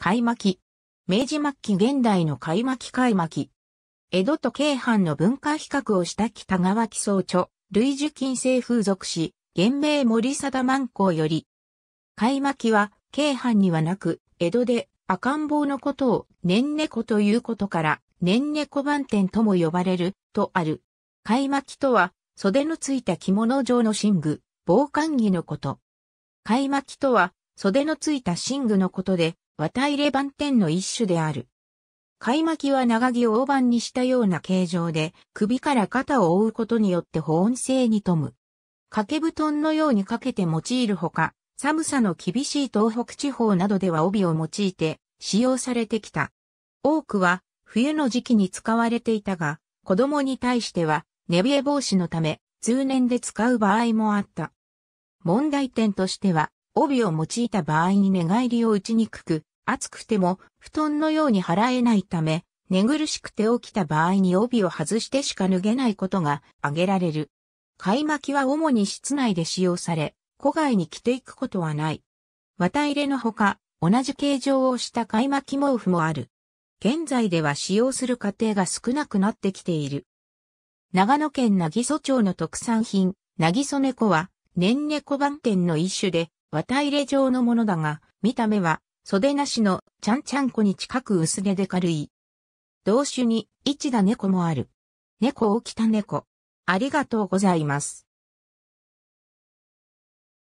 開巻。明治末期現代の開巻開巻。江戸と京阪の文化比較をした北川木総著、類樹金星風俗史、原名森貞万光より。開巻は、京阪にはなく、江戸で赤ん坊のことを年猫ということから、年猫番店とも呼ばれる、とある。開巻とは、袖のついた着物状の寝具、防寒着のこと。開巻とは、袖のついた寝具のことで、綿入れ番天の一種である。貝巻きは長木を大番にしたような形状で、首から肩を覆うことによって保温性に富む。掛け布団のようにかけて用いるほか、寒さの厳しい東北地方などでは帯を用いて使用されてきた。多くは冬の時期に使われていたが、子供に対しては寝冷え防止のため、通年で使う場合もあった。問題点としては、帯を用いた場合に寝返りを打ちにくく、暑くても布団のように払えないため、寝苦しくて起きた場合に帯を外してしか脱げないことが挙げられる。買い巻きは主に室内で使用され、戸外に着ていくことはない。綿入れのほか、同じ形状をした買い巻き毛布もある。現在では使用する過程が少なくなってきている。長野県なぎそ町の特産品、なぎそ猫は、年猫番店の一種で、綿入れ状のものだが、見た目は袖なしのちゃんちゃんこに近く薄毛で軽い。同種に一だ猫もある。猫を着た猫。ありがとうございます。